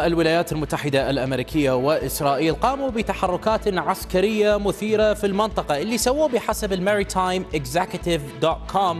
الولايات المتحدة الأمريكية وإسرائيل قاموا بتحركات عسكرية مثيرة في المنطقة اللي سووه بحسب الماريتايم executive.com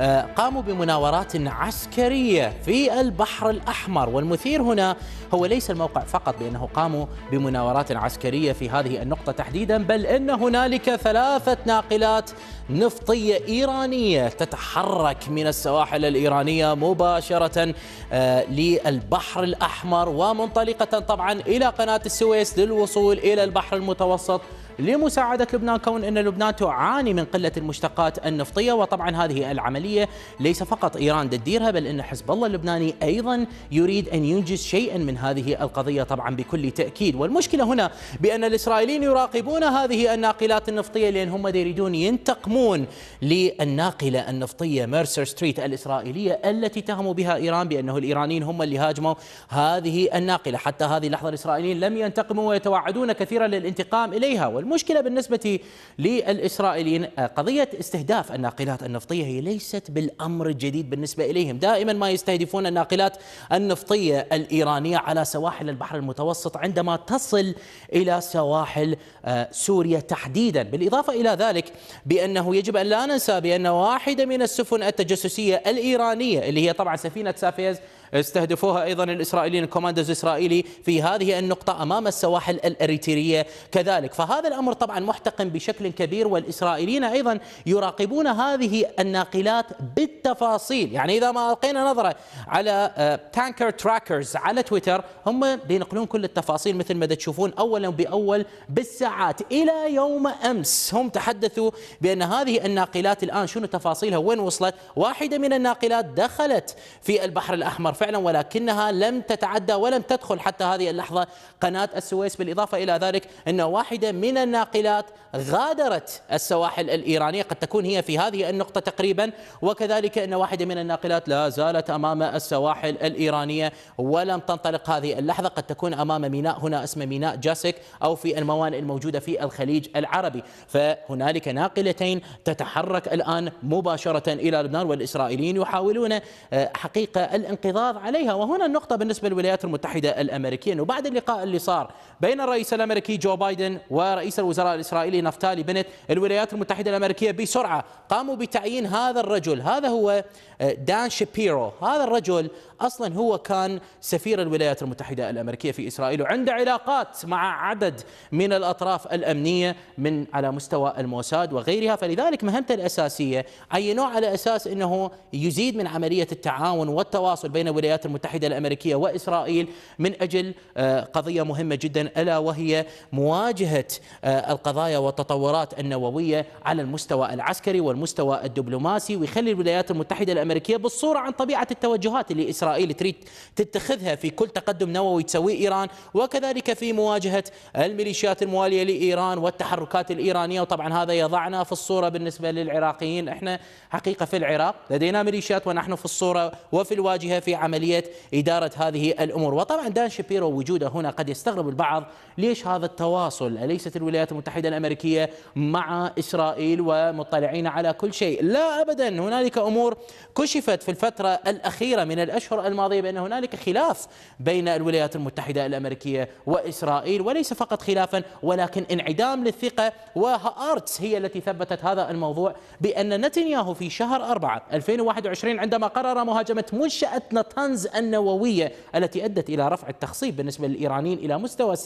آه، قاموا بمناورات عسكرية في البحر الأحمر والمثير هنا هو ليس الموقع فقط بأنه قاموا بمناورات عسكرية في هذه النقطة تحديدا بل أن هنالك ثلاثة ناقلات نفطية إيرانية تتحرك من السواحل الإيرانية مباشرة آه، للبحر الأحمر ومنطلقة طبعا إلى قناة السويس للوصول إلى البحر المتوسط لمساعدة لبنان كون أن لبنان تعاني من قلة المشتقات النفطية وطبعا هذه العملية ليس فقط إيران تديرها بل أن حزب الله اللبناني أيضا يريد أن ينجز شيئا من هذه القضية طبعا بكل تأكيد والمشكلة هنا بأن الإسرائيليين يراقبون هذه الناقلات النفطية لأن هم يريدون ينتقمون للناقلة النفطية ميرسر ستريت الإسرائيلية التي تهموا بها إيران بأنه الإيرانيين هم اللي هاجموا هذه الناقلة حتى هذه اللحظة الإسرائيليين لم ينتقموا ويتوعدون كثيرا للانتقام إليها المشكله بالنسبة للإسرائيليين آه، قضية استهداف الناقلات النفطية هي ليست بالأمر الجديد بالنسبة إليهم دائما ما يستهدفون الناقلات النفطية الإيرانية على سواحل البحر المتوسط عندما تصل إلى سواحل آه، سوريا تحديدا بالإضافة إلى ذلك بأنه يجب أن لا ننسى بأن واحدة من السفن التجسسية الإيرانية اللي هي طبعا سفينة سافيز استهدفوها أيضا الإسرائيليين الكوماندوز الإسرائيلي في هذه النقطة أمام السواحل الأريترية كذلك فهذا الأمر طبعا محتقن بشكل كبير والإسرائيليين أيضا يراقبون هذه الناقلات بالتفاصيل يعني إذا ما ألقينا نظرة على تانكر آه، تراكرز على تويتر هم بينقلون كل التفاصيل مثل ما تشوفون أولا بأول بالساعات إلى يوم أمس هم تحدثوا بأن هذه الناقلات الآن شنو تفاصيلها وين وصلت واحدة من الناقلات دخلت في البحر الأحمر فعلا ولكنها لم تتعدى ولم تدخل حتى هذه اللحظة قناة السويس بالإضافة إلى ذلك أن واحدة من الناقلات غادرت السواحل الإيرانية قد تكون هي في هذه النقطة تقريبا وكذلك أن واحدة من الناقلات لا زالت أمام السواحل الإيرانية ولم تنطلق هذه اللحظة قد تكون أمام ميناء هنا اسمه ميناء جاسك أو في الموانئ الموجودة في الخليج العربي فهنالك ناقلتين تتحرك الآن مباشرة إلى لبنان والإسرائيليين يحاولون آه، حقيقة الانقضاض الحفاظ عليها وهنا النقطة بالنسبة للولايات المتحدة الأمريكية أنه بعد اللقاء اللي صار بين الرئيس الأمريكي جو بايدن ورئيس الوزراء الإسرائيلي نفتالي بنت الولايات المتحدة الأمريكية بسرعة قاموا بتعيين هذا الرجل هذا هو آه، دان شابيرو هذا الرجل أصلا هو كان سفير الولايات المتحدة الأمريكيه في إسرائيل وعنده علاقات مع عدد من الأطراف الأمنية من على مستوى الموساد وغيرها فلذلك مهمته الأساسية عينوه على أساس أنه يزيد من عملية التعاون والتواصل بين الولايات المتحدة الأمريكية وإسرائيل من أجل آه، قضية مهمة جدا ألا وهي مواجهة آه، القضايا والتطورات النووية على المستوى العسكري والمستوى الدبلوماسي ويخلي الولايات المتحدة الأمريكية بالصورة عن طبيعة التوجهات اللي إسرائيل إسرائيل تريد تتخذها في كل تقدم نووي تسويه إيران وكذلك في مواجهة الميليشيات الموالية لإيران والتحركات الإيرانية وطبعا هذا يضعنا في الصورة بالنسبة للعراقيين احنا حقيقة في العراق لدينا ميليشيات ونحن في الصورة وفي الواجهة في عملية إدارة هذه الأمور وطبعا دان شبيرو وجوده هنا قد يستغرب البعض ليش هذا التواصل أليست الولايات المتحدة الأمريكية مع إسرائيل ومطلعين على كل شيء لا أبدا هنالك أمور كشفت في الفترة الأخيرة من الأشهر الماضية بأن هنالك خلاف بين الولايات المتحدة الأمريكية وإسرائيل وليس فقط خلافا ولكن انعدام للثقة وهارتس هي التي ثبتت هذا الموضوع بأن نتنياهو في شهر 4 2021 عندما قرر مهاجمة منشأة نطنز النووية التي أدت إلى رفع التخصيب بالنسبة للإيرانيين إلى مستوى 60%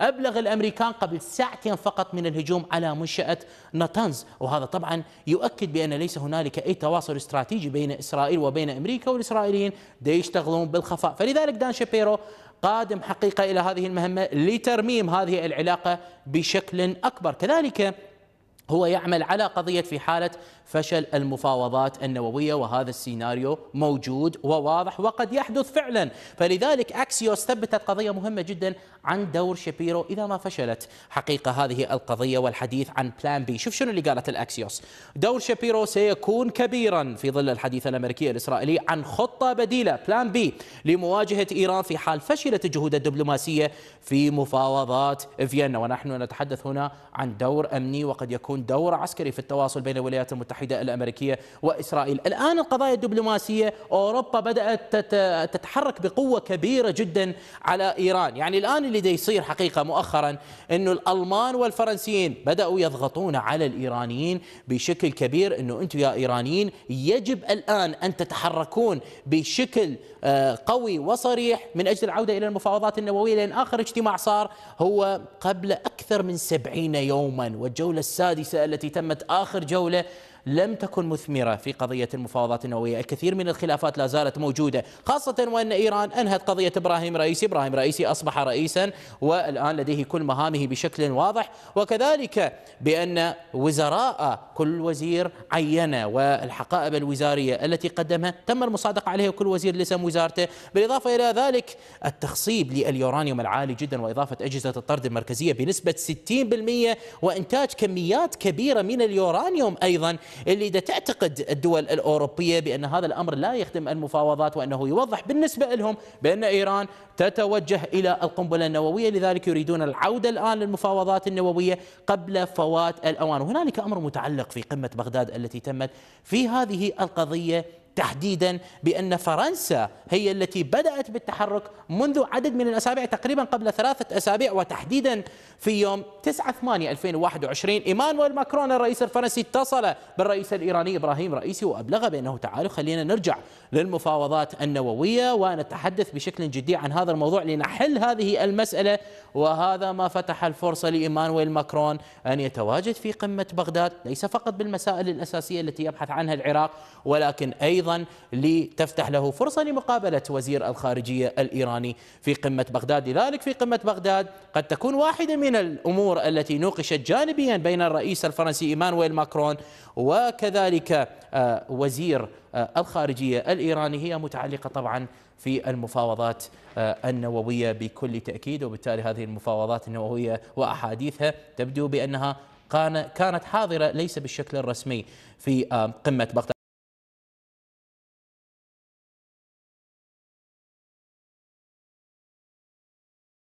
أبلغ الأمريكان قبل ساعتين فقط من الهجوم على منشأة نطنز وهذا طبعا يؤكد بأن ليس هنالك أي تواصل استراتيجي بين إسرائيل وبين أمريكا والإسرائيليين الاخرين دي يشتغلون بالخفاء فلذلك دان شابيرو قادم حقيقه الى هذه المهمه لترميم هذه العلاقه بشكل اكبر كذلك هو يعمل على قضية في حالة فشل المفاوضات النووية وهذا السيناريو موجود وواضح وقد يحدث فعلا فلذلك أكسيوس ثبتت قضية مهمة جدا عن دور شبيرو إذا ما فشلت حقيقة هذه القضية والحديث عن بلان بي شوف شنو اللي قالت الأكسيوس دور شبيرو سيكون كبيرا في ظل الحديث الأمريكي الإسرائيلي عن خطة بديلة بلان بي لمواجهة إيران في حال فشلت الجهود الدبلوماسية في مفاوضات فيينا ونحن نتحدث هنا عن دور أمني وقد يكون يلعبون دور عسكري في التواصل بين الولايات المتحدة الأمريكية وإسرائيل الآن القضايا الدبلوماسية أوروبا بدأت تتحرك بقوة كبيرة جدا على إيران يعني الآن اللي دي يصير حقيقة مؤخرا أنه الألمان والفرنسيين بدأوا يضغطون على الإيرانيين بشكل كبير أنه أنتم يا إيرانيين يجب الآن أن تتحركون بشكل آه، قوي وصريح من أجل العودة إلى المفاوضات النووية لأن آخر اجتماع صار هو قبل أكثر من سبعين يوما والجولة السادسة التي تمت آخر جولة لم تكن مثمرة في قضية المفاوضات النووية الكثير من الخلافات لا زالت موجودة خاصة وأن إيران أنهت قضية إبراهيم رئيسي إبراهيم رئيسي أصبح رئيسا والآن لديه كل مهامه بشكل واضح وكذلك بأن وزراء كل وزير عينه والحقائب الوزارية التي قدمها تم المصادقة عليها كل وزير لسم وزارته بالإضافة إلى ذلك التخصيب لليورانيوم العالي جدا وإضافة أجهزة الطرد المركزية بنسبة 60% وإنتاج كميات كبيرة من اليورانيوم أيضا اللي إذا تعتقد الدول الأوروبية بأن هذا الأمر لا يخدم المفاوضات وأنه يوضح بالنسبة لهم بأن إيران تتوجه إلى القنبلة النووية لذلك يريدون العودة الآن للمفاوضات النووية قبل فوات الأوان وهنالك أمر متعلق في قمة بغداد التي تمت في هذه القضية تحديدا بأن فرنسا هي التي بدأت بالتحرك منذ عدد من الأسابيع تقريبا قبل ثلاثة أسابيع وتحديدا في يوم 9 8 2021 إيمانويل ماكرون الرئيس الفرنسي اتصل بالرئيس الإيراني إبراهيم رئيسي وأبلغ بأنه تعالوا خلينا نرجع للمفاوضات النووية ونتحدث بشكل جدي عن هذا الموضوع لنحل هذه المسألة وهذا ما فتح الفرصة لإيمانويل ماكرون أن يتواجد في قمة بغداد ليس فقط بالمسائل الأساسية التي يبحث عنها العراق ولكن أيضا أيضا لتفتح له فرصة لمقابلة وزير الخارجية الإيراني في قمة بغداد لذلك في قمة بغداد قد تكون واحدة من الأمور التي نوقشت جانبيا بين الرئيس الفرنسي إيمانويل ماكرون وكذلك آه، وزير آه، الخارجية الإيراني هي متعلقة طبعا في المفاوضات آه، النووية بكل تأكيد وبالتالي هذه المفاوضات النووية وأحاديثها تبدو بأنها كانت حاضرة ليس بالشكل الرسمي في قمة بغداد